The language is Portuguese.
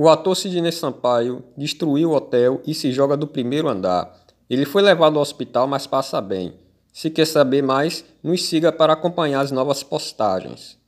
O ator Sidney Sampaio destruiu o hotel e se joga do primeiro andar. Ele foi levado ao hospital, mas passa bem. Se quer saber mais, nos siga para acompanhar as novas postagens.